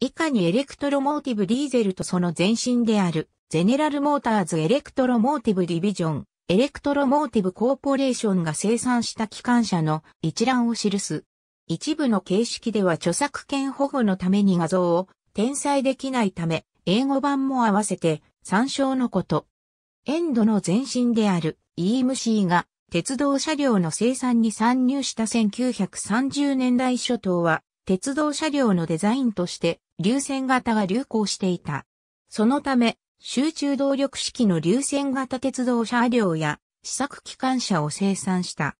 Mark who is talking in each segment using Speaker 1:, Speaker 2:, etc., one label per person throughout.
Speaker 1: 以下
Speaker 2: にエレクトロモーティブディーゼルとその前身である、ゼネラルモーターズエレクトロモーティブディビジョン、エレクトロモーティブコーポレーションが生産した機関車の一覧を記す。一部の形式では著作権保護のために画像を転載できないため、英語版も合わせて参照のこと。エンドの前身である EMC が鉄道車両の生産に参入した1930年代初頭は鉄道車両のデザインとして流線型が流行していた。そのため、集中動力式の流線型鉄道車両や試作機関車を生産した。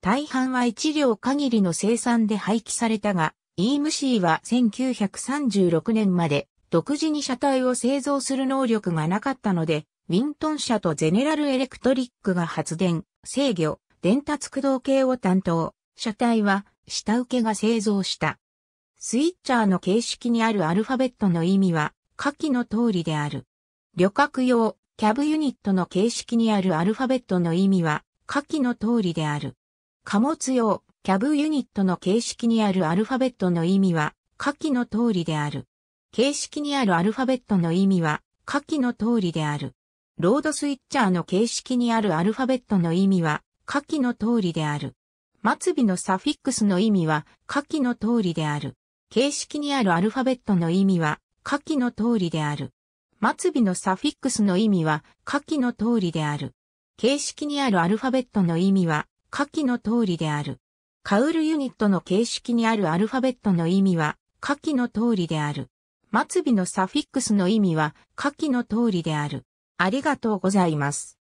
Speaker 2: 大半は一両限りの生産で廃棄されたが、EMC は1936年まで独自に車体を製造する能力がなかったので、ウィントン車とゼネラルエレクトリックが発電、制御、伝達駆動系を担当、車体は下請けが製造した。スイッチャーの形式にあるアルファベットの意味は、下記の通りである。旅客用、キャブユニットの形式にあるアルファベットの意味は、下記の通りである。貨物用、キャブユニットの形式にあるアルファベットの意味は、下記の通りである。形式にあるアルファベットの意味は、下記の通りである。ロードスイッチャーの形式にあるアルファベットの意味は、下記の通りである。末尾のサフィックスの意味は、下記の通りである。形式にあるアルファベットの意味は、下記の通りである。末尾のサフィックスの意味は、下記の通りである。形式にあるアルファベットの意味は、下記の通りである。カウルユニットの形式にあるアルファベットの意味は、下記の通りである。末尾のサフィックスの意味は、下記の通りである。ありがとうございま
Speaker 1: す。